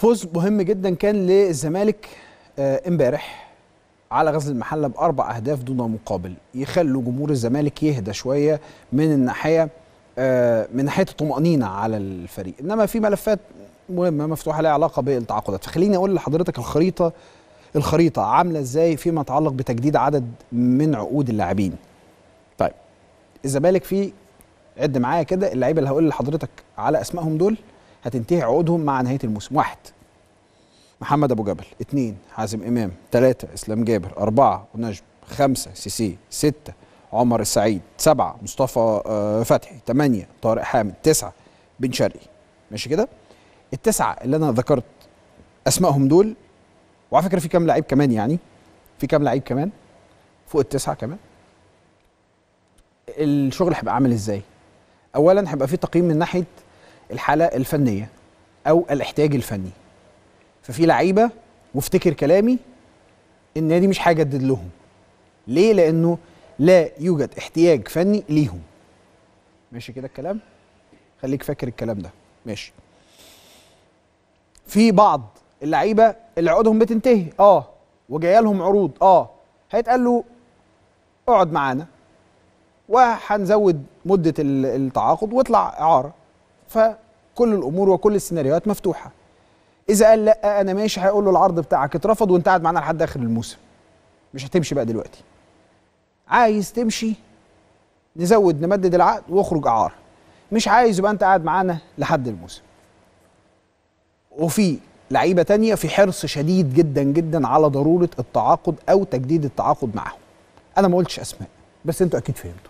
فوز مهم جدا كان للزمالك آه، امبارح على غزل المحله باربع اهداف دون مقابل يخلوا جمهور الزمالك يهدى شويه من الناحيه آه، من ناحيه الطمانينه على الفريق انما في ملفات مهمه مفتوحه لها علاقه بالتعاقدات فخليني اقول لحضرتك الخريطه الخريطه عامله ازاي فيما يتعلق بتجديد عدد من عقود اللاعبين طيب الزمالك فيه عد معايا كده اللعيبه اللي هقول لحضرتك على اسمائهم دول هتنتهي عقودهم مع نهايه الموسم واحد محمد ابو جبل اثنين حازم امام ثلاثة اسلام جابر اربعة نجم خمسة سيسي ستة عمر السعيد سبعة مصطفى آه، فتحي ثمانية طارق حامد تسعة بن شرقي ماشي كده التسعة اللي انا ذكرت اسمائهم دول وعلى فكرة في كام لعيب كمان يعني في كام لعيب كمان فوق التسعة كمان الشغل هيبقى عامل ازاي اولا هيبقى في تقييم من ناحيه الحاله الفنيه او الاحتياج الفني ففي لعيبه وافتكر كلامي النادي مش هيجدد لهم ليه لانه لا يوجد احتياج فني ليهم ماشي كده الكلام خليك فاكر الكلام ده ماشي في بعض اللعيبه اللي عقودهم بتنتهي اه وجايه لهم عروض اه هيتقال له اقعد معانا وهنزود مده التعاقد واطلع اعاره فكل الامور وكل السيناريوهات مفتوحه اذا قال لا انا ماشي هيقول له العرض بتاعك اترفض وانت قاعد معانا لحد اخر الموسم مش هتمشي بقى دلوقتي عايز تمشي نزود نمدد العقد واخرج اعاره مش عايز يبقى انت قاعد معانا لحد الموسم وفي لعيبه تانية في حرص شديد جدا جدا على ضروره التعاقد او تجديد التعاقد معاهم انا ما قلتش اسماء بس انتوا اكيد فهمتوا